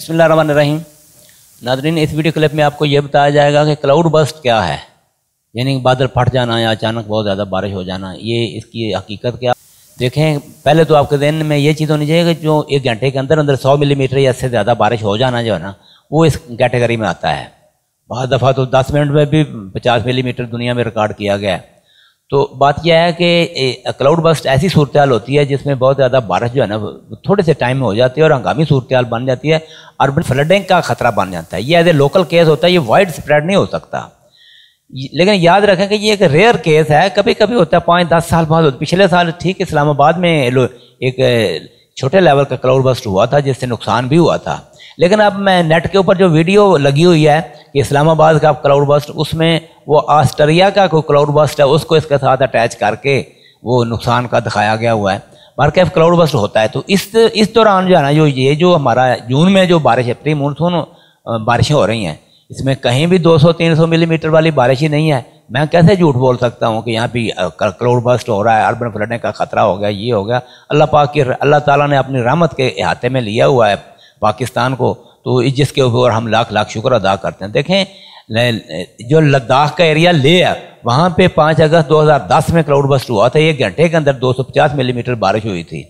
रहमान रहीम नादरीन इस वीडियो क्लिप में आपको यह बताया जाएगा कि क्लाउड बस्ट क्या है यानी बादल फट जाना या अचानक बहुत ज़्यादा बारिश हो जाना ये इसकी हकीकत क्या देखें पहले तो आपके दिन में ये चीज़ होनी चाहिए कि जो एक घंटे के अंदर अंदर सौ मिलीमीटर या इससे ज़्यादा बारिश हो जाना जो है ना वो इस कैटेगरी में आता है बहुत दफ़ा तो दस मिनट में भी पचास मिलीमीटर दुनिया में रिकॉर्ड किया गया है तो बात यह है कि क्लाउड बस्ट ऐसी सूरत होती है जिसमें बहुत ज़्यादा बारिश जो है ना थोड़े से टाइम में हो जाती है और हंगामी सूरत बन जाती है अर्बन फ्लडिंग का खतरा बन जाता है ये एज ए लोकल केस होता है ये वाइड स्प्रेड नहीं हो सकता लेकिन याद रखें कि ये एक रेयर केस है कभी कभी होता है पाँच दस साल बाद पिछले साल ठीक इस्लामाबाद में एक छोटे लेवल का क्लाउड बस्ट हुआ था जिससे नुकसान भी हुआ था लेकिन अब मैं नेट के ऊपर जो वीडियो लगी हुई है कि इस्लामाबाद का क्लाउड बस्ट उसमें वो आस्ट्रेलिया का कोई क्लाउड बस्ट है उसको इसके साथ अटैच करके वो नुकसान का दिखाया गया हुआ है कैफ़ क्लाउड बस्ट होता है तो इस इस दौरान जो है ना जो ये जो हमारा जून में जो बारिश है प्री मानसून बारिशें हो रही हैं इसमें कहीं भी 200-300 मिलीमीटर वाली बारिश ही नहीं है मैं कैसे झूठ बोल सकता हूँ कि यहाँ पे करोड़ बस्ट हो रहा है अर्बन फ्लडिंग का खतरा हो गया ये हो गया अल्लाह पाक की अल्लाह ताला ने अपनी रहमत के अहाते में लिया हुआ है पाकिस्तान को तो जिसके ऊपर हम लाख लाख शुक्र अदा करते हैं देखें जो लद्दाख का एरिया ले है वहाँ पे पाँच अगस्त 2010 में क्लाउड बस्ट हुआ था एक घंटे के अंदर 250 मिलीमीटर बारिश हुई थी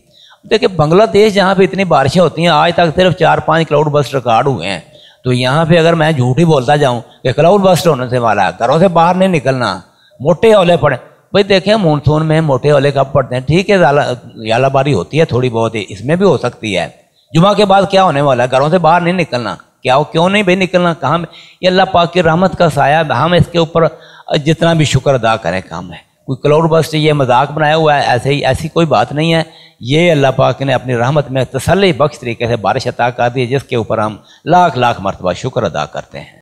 देखिए बांग्लादेश जहाँ पे इतनी बारिशें होती हैं आज तक सिर्फ चार पाँच क्लाउड बस्ट रिकॉर्ड हुए हैं तो यहाँ पे अगर मैं झूठ ही बोलता जाऊँ ये क्लाउड बस्ट होने से मारा घरों से बाहर नहीं निकलना मोटे ओले पड़े भाई देखें मानसून में मोटे ओले कब पड़ते हैं ठीक है याला बारी होती है थोड़ी बहुत ही इसमें भी हो सकती है जुमा के बाद क्या होने वाला है घरों से बाहर नहीं निकलना क्या हो क्यों नहीं भाई निकलना में ये अल्लाह पाक की रहमत का साया हम इसके ऊपर जितना भी शुक्र अदा करें काम है कोई क्लाउड बस्ट ये मजाक बनाया हुआ है ऐसे ही ऐसी कोई बात नहीं है ये अल्लाह पाक ने अपनी रहमत में तसली बख्श तरीके से बारिश अदा कर दी जिसके ऊपर हम लाख लाख मरतबा शुक्र अदा करते हैं